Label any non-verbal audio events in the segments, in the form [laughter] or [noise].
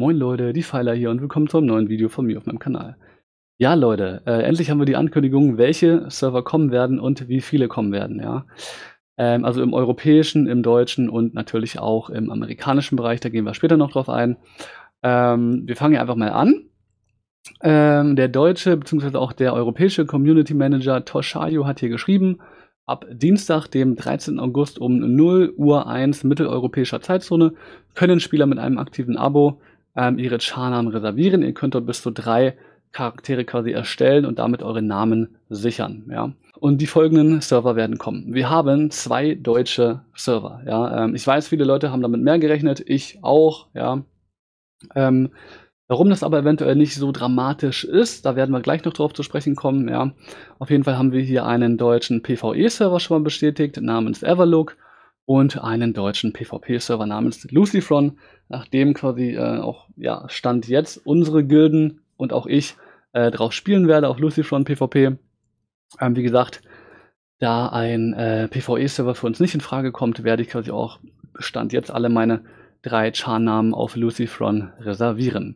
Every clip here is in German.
Moin Leute, die Pfeiler hier und willkommen zu einem neuen Video von mir auf meinem Kanal. Ja Leute, äh, endlich haben wir die Ankündigung, welche Server kommen werden und wie viele kommen werden, ja. Ähm, also im europäischen, im deutschen und natürlich auch im amerikanischen Bereich, da gehen wir später noch drauf ein. Ähm, wir fangen ja einfach mal an. Ähm, der deutsche bzw. auch der europäische Community Manager Toshayo hat hier geschrieben, ab Dienstag, dem 13. August um 0 Uhr 1 mitteleuropäischer Zeitzone, können Spieler mit einem aktiven Abo ähm, ihre Char-Namen reservieren. Ihr könnt dort bis zu drei Charaktere quasi erstellen und damit eure Namen sichern. Ja? Und die folgenden Server werden kommen. Wir haben zwei deutsche Server. Ja? Ähm, ich weiß, viele Leute haben damit mehr gerechnet, ich auch. Ja? Ähm, Warum das aber eventuell nicht so dramatisch ist, da werden wir gleich noch drauf zu sprechen kommen. Ja. Auf jeden Fall haben wir hier einen deutschen PvE-Server schon mal bestätigt namens Everlook und einen deutschen PvP-Server namens Lucifron, nachdem quasi äh, auch ja, Stand jetzt unsere Gilden und auch ich äh, drauf spielen werde, auf Lucifron PvP. Ähm, wie gesagt, da ein äh, PvE-Server für uns nicht in Frage kommt, werde ich quasi auch Stand jetzt alle meine drei Char-Namen auf Lucifron reservieren.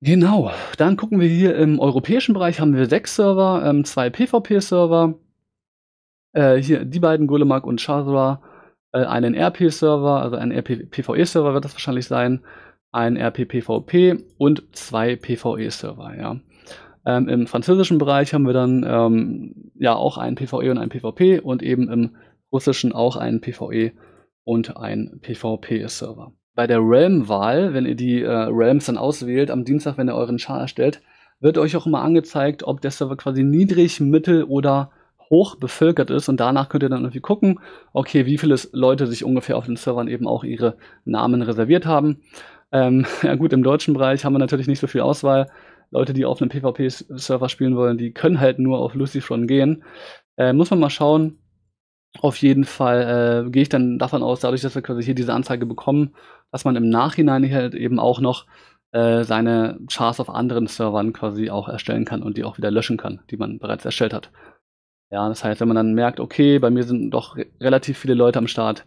Genau, dann gucken wir hier im europäischen Bereich, haben wir sechs Server, ähm, zwei PvP-Server, äh, hier die beiden, Gulemak und Shazra, äh, einen RP-Server, also einen RP-PVE-Server wird das wahrscheinlich sein, einen RP-PVP und zwei PVE-Server, ja. Ähm, Im französischen Bereich haben wir dann ähm, ja auch einen PVE und einen PVP und eben im russischen auch einen PVE und einen PVP-Server. Bei der Realm-Wahl, wenn ihr die äh, Realms dann auswählt, am Dienstag, wenn ihr euren Char erstellt, wird euch auch immer angezeigt, ob der Server quasi niedrig, mittel oder hoch bevölkert ist und danach könnt ihr dann irgendwie gucken, okay, wie viele Leute sich ungefähr auf den Servern eben auch ihre Namen reserviert haben. Ähm, [laughs] ja gut, im deutschen Bereich haben wir natürlich nicht so viel Auswahl. Leute, die auf einem PvP-Server spielen wollen, die können halt nur auf Lucifron gehen. Äh, muss man mal schauen. Auf jeden Fall äh, gehe ich dann davon aus, dadurch, dass wir quasi hier diese Anzeige bekommen, dass man im Nachhinein halt eben auch noch äh, seine Chars auf anderen Servern quasi auch erstellen kann und die auch wieder löschen kann, die man bereits erstellt hat. Ja, das heißt, wenn man dann merkt, okay, bei mir sind doch re relativ viele Leute am Start,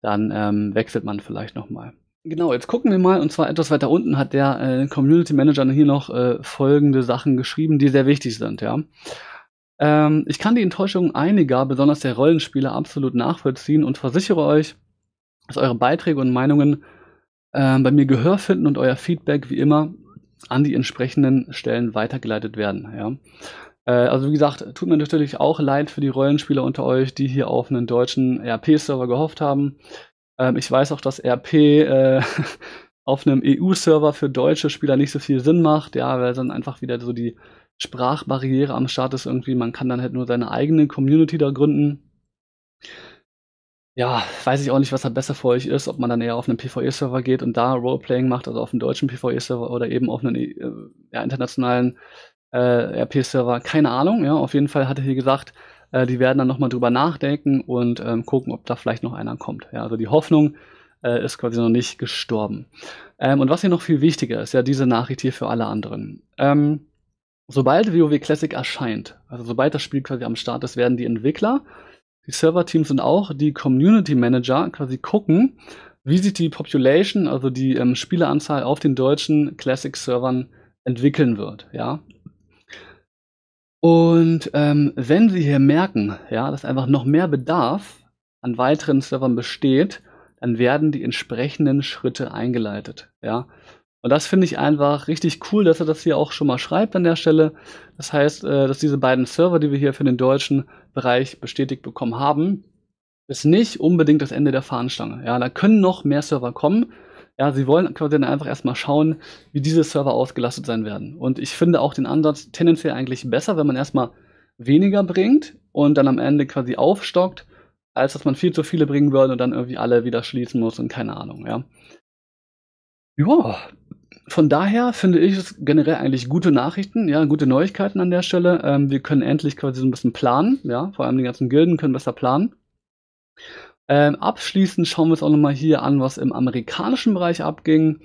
dann ähm, wechselt man vielleicht nochmal. Genau, jetzt gucken wir mal, und zwar etwas weiter unten hat der äh, Community Manager hier noch äh, folgende Sachen geschrieben, die sehr wichtig sind, ja. Ähm, ich kann die Enttäuschung einiger, besonders der Rollenspieler, absolut nachvollziehen und versichere euch, dass eure Beiträge und Meinungen äh, bei mir Gehör finden und euer Feedback wie immer an die entsprechenden Stellen weitergeleitet werden, ja. Äh, also wie gesagt, tut mir natürlich auch leid für die Rollenspieler unter euch, die hier auf einen deutschen RP-Server gehofft haben. Ähm, ich weiß auch, dass RP äh, [laughs] auf einem EU-Server für deutsche Spieler nicht so viel Sinn macht, ja, weil dann einfach wieder so die Sprachbarriere am Start ist irgendwie. Man kann dann halt nur seine eigene Community da gründen. Ja, weiß ich auch nicht, was da besser für euch ist, ob man dann eher auf einen PvE-Server geht und da Roleplaying macht, also auf einen deutschen PvE-Server oder eben auf einen äh, ja, internationalen äh, äh, RP-Server, keine Ahnung. Ja, auf jeden Fall hatte er gesagt, äh, die werden dann nochmal drüber nachdenken und ähm, gucken, ob da vielleicht noch einer kommt. Ja, also die Hoffnung äh, ist quasi noch nicht gestorben. Ähm, und was hier noch viel wichtiger ist, ja, diese Nachricht hier für alle anderen. Ähm, sobald WoW Classic erscheint, also sobald das Spiel quasi am Start ist, werden die Entwickler, die Serverteams und auch die Community Manager quasi gucken, wie sich die Population, also die ähm, Spieleranzahl auf den deutschen Classic-Servern entwickeln wird. Ja, und ähm, wenn Sie hier merken, ja, dass einfach noch mehr Bedarf an weiteren Servern besteht, dann werden die entsprechenden Schritte eingeleitet. Ja. Und das finde ich einfach richtig cool, dass er das hier auch schon mal schreibt an der Stelle. Das heißt, äh, dass diese beiden Server, die wir hier für den deutschen Bereich bestätigt bekommen haben, ist nicht unbedingt das Ende der Fahnenstange. Ja, da können noch mehr Server kommen. Ja, sie wollen quasi dann einfach erstmal schauen, wie diese Server ausgelastet sein werden. Und ich finde auch den Ansatz tendenziell eigentlich besser, wenn man erstmal weniger bringt und dann am Ende quasi aufstockt, als dass man viel zu viele bringen würde und dann irgendwie alle wieder schließen muss und keine Ahnung, ja. Ja, von daher finde ich es generell eigentlich gute Nachrichten, ja, gute Neuigkeiten an der Stelle. Ähm, wir können endlich quasi so ein bisschen planen, ja, vor allem die ganzen Gilden können besser planen. Ähm, abschließend schauen wir uns auch nochmal hier an, was im amerikanischen Bereich abging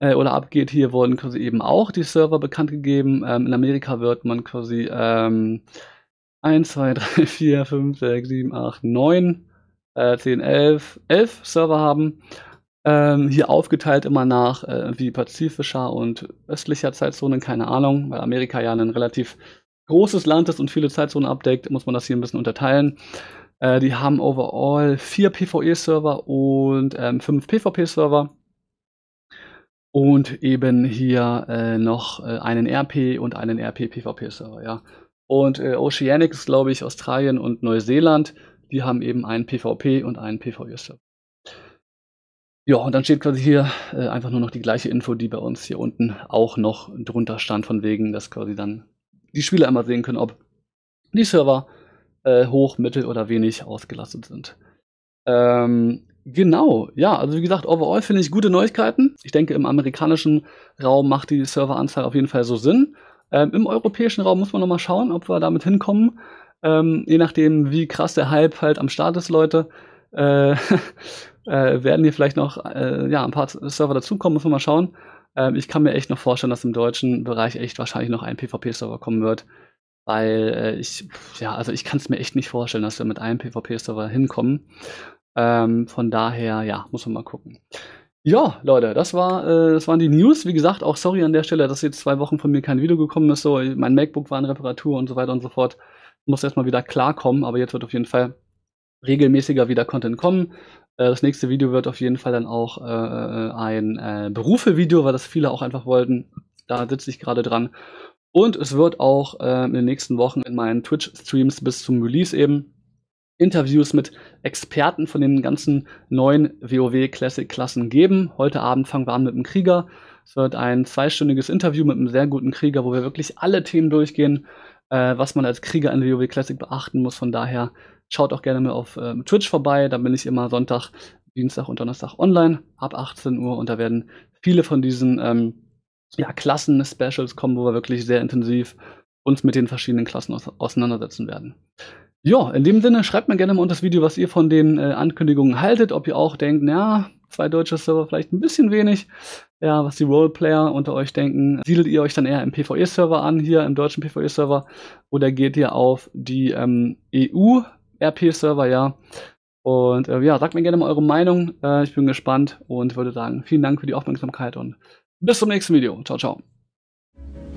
äh, oder abgeht. Hier wurden quasi eben auch die Server bekannt gegeben. Ähm, in Amerika wird man quasi ähm, 1, 2, 3, 4, 5, 6, 7, 8, 9, äh, 10, 11, 11 Server haben. Ähm, hier aufgeteilt immer nach äh, wie pazifischer und östlicher Zeitzonen, keine Ahnung, weil Amerika ja ein relativ großes Land ist und viele Zeitzonen abdeckt, muss man das hier ein bisschen unterteilen. Äh, die haben overall vier PvE-Server und ähm, fünf PvP-Server. Und eben hier äh, noch äh, einen RP und einen RP-PvP-Server, ja. Und äh, Oceanic ist, glaube ich, Australien und Neuseeland. Die haben eben einen PvP und einen PvE-Server. Ja, und dann steht quasi hier äh, einfach nur noch die gleiche Info, die bei uns hier unten auch noch drunter stand, von wegen, dass quasi dann die Spieler einmal sehen können, ob die Server äh, hoch, mittel oder wenig ausgelastet sind. Ähm, genau, ja, also wie gesagt, overall finde ich gute Neuigkeiten. Ich denke, im amerikanischen Raum macht die Serveranzahl auf jeden Fall so Sinn. Ähm, Im europäischen Raum muss man nochmal schauen, ob wir damit hinkommen. Ähm, je nachdem, wie krass der Hype halt am Start ist, Leute. Äh, [laughs] äh, werden hier vielleicht noch äh, ja, ein paar Server dazukommen, müssen wir mal schauen. Ähm, ich kann mir echt noch vorstellen, dass im deutschen Bereich echt wahrscheinlich noch ein PvP-Server kommen wird. Weil äh, ich, ja, also ich kann es mir echt nicht vorstellen, dass wir mit einem PvP-Server hinkommen. Ähm, von daher, ja, muss man mal gucken. Ja, Leute, das, war, äh, das waren die News. Wie gesagt, auch sorry an der Stelle, dass jetzt zwei Wochen von mir kein Video gekommen ist. So, äh, mein MacBook war in Reparatur und so weiter und so fort. Muss erstmal wieder klarkommen, aber jetzt wird auf jeden Fall regelmäßiger wieder Content kommen. Äh, das nächste Video wird auf jeden Fall dann auch äh, äh ein äh, Berufe-Video, weil das viele auch einfach wollten. Da sitze ich gerade dran und es wird auch äh, in den nächsten Wochen in meinen Twitch-Streams bis zum Release eben Interviews mit Experten von den ganzen neuen WoW Classic-Klassen geben. Heute Abend fangen wir an mit dem Krieger. Es wird ein zweistündiges Interview mit einem sehr guten Krieger, wo wir wirklich alle Themen durchgehen, äh, was man als Krieger in WoW Classic beachten muss. Von daher schaut auch gerne mal auf äh, Twitch vorbei. Da bin ich immer Sonntag, Dienstag und Donnerstag online ab 18 Uhr und da werden viele von diesen ähm, ja, Klassen-Specials kommen, wo wir wirklich sehr intensiv uns mit den verschiedenen Klassen auseinandersetzen werden. Ja, in dem Sinne, schreibt mir gerne mal unter das Video, was ihr von den äh, Ankündigungen haltet, ob ihr auch denkt, naja, zwei deutsche Server vielleicht ein bisschen wenig. Ja, was die Roleplayer unter euch denken. Siedelt ihr euch dann eher im PvE-Server an, hier im deutschen PvE-Server, oder geht ihr auf die ähm, EU-RP-Server, ja? Und äh, ja, sagt mir gerne mal eure Meinung. Äh, ich bin gespannt und würde sagen, vielen Dank für die Aufmerksamkeit und bis zum nächsten Video. Ciao, ciao.